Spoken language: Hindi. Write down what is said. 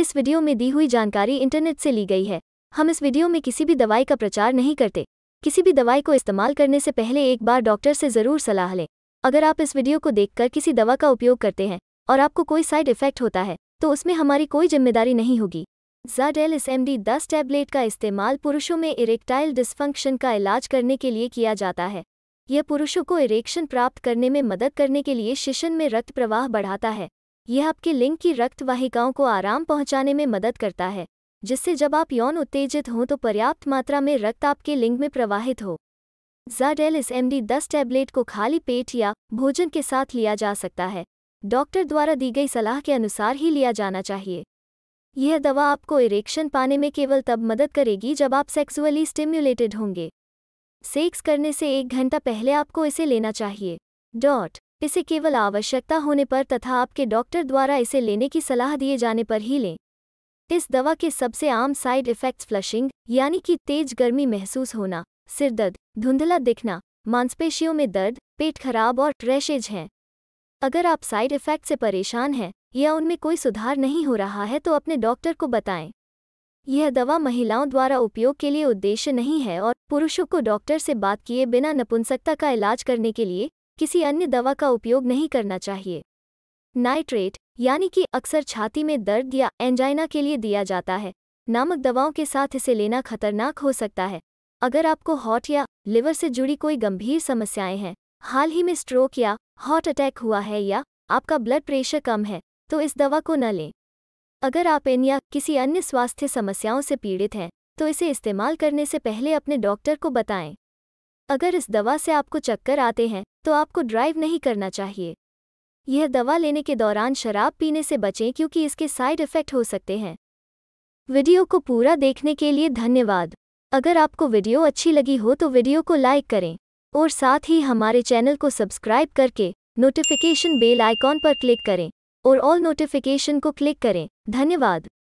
इस वीडियो में दी हुई जानकारी इंटरनेट से ली गई है हम इस वीडियो में किसी भी दवाई का प्रचार नहीं करते किसी भी दवाई को इस्तेमाल करने से पहले एक बार डॉक्टर से ज़रूर सलाह लें अगर आप इस वीडियो को देखकर किसी दवा का उपयोग करते हैं और आपको कोई साइड इफेक्ट होता है तो उसमें हमारी कोई जिम्मेदारी नहीं होगी जाड एल एस एम डी दस टैबलेट का इस्तेमाल पुरुषों में इरेक्टाइल डिस्फंक्शन का इलाज करने के लिए किया जाता है यह पुरुषों को इरेक्शन प्राप्त करने में मदद करने के लिए शिशन में रक्त प्रवाह बढ़ाता है यह आपके लिंग की रक्त वाहिकाओं को आराम पहुंचाने में मदद करता है जिससे जब आप यौन उत्तेजित हों तो पर्याप्त मात्रा में रक्त आपके लिंग में प्रवाहित हो जाडेल इस एम डी दस टैबलेट को खाली पेट या भोजन के साथ लिया जा सकता है डॉक्टर द्वारा दी गई सलाह के अनुसार ही लिया जाना चाहिए यह दवा आपको इरेक्शन पाने में केवल तब मदद करेगी जब आप सेक्सुअली स्टिम्युलेटेड होंगे सेक्स करने से एक घंटा पहले आपको इसे लेना चाहिए डॉट इसे केवल आवश्यकता होने पर तथा आपके डॉक्टर द्वारा इसे लेने की सलाह दिए जाने पर ही लें इस दवा के सबसे आम साइड इफ़ेक्ट्स फ्लशिंग यानी कि तेज गर्मी महसूस होना सिरदर्द धुंधला दिखना मांसपेशियों में दर्द पेट खराब और रैशेज हैं अगर आप साइड इफ़ेक्ट से परेशान हैं या उनमें कोई सुधार नहीं हो रहा है तो अपने डॉक्टर को बताएं यह दवा महिलाओं द्वारा उपयोग के लिए उद्देश्य नहीं है और पुरुषों को डॉक्टर से बात किए बिना नपुंसकता का इलाज करने के लिए किसी अन्य दवा का उपयोग नहीं करना चाहिए नाइट्रेट यानी कि अक्सर छाती में दर्द या एंजाइना के लिए दिया जाता है नामक दवाओं के साथ इसे लेना खतरनाक हो सकता है अगर आपको हॉट या लिवर से जुड़ी कोई गंभीर समस्याएं हैं हाल ही में स्ट्रोक या हार्ट अटैक हुआ है या आपका ब्लड प्रेशर कम है तो इस दवा को न लें अगर आप इन या किसी अन्य स्वास्थ्य समस्याओं से पीड़ित हैं तो इसे इस्तेमाल करने से पहले अपने डॉक्टर को बताएं अगर इस दवा से आपको चक्कर आते हैं तो आपको ड्राइव नहीं करना चाहिए यह दवा लेने के दौरान शराब पीने से बचें क्योंकि इसके साइड इफ़ेक्ट हो सकते हैं वीडियो को पूरा देखने के लिए धन्यवाद अगर आपको वीडियो अच्छी लगी हो तो वीडियो को लाइक करें और साथ ही हमारे चैनल को सब्सक्राइब करके नोटिफिकेशन बेल आइकॉन पर क्लिक करें और ऑल नोटिफिकेशन को क्लिक करें धन्यवाद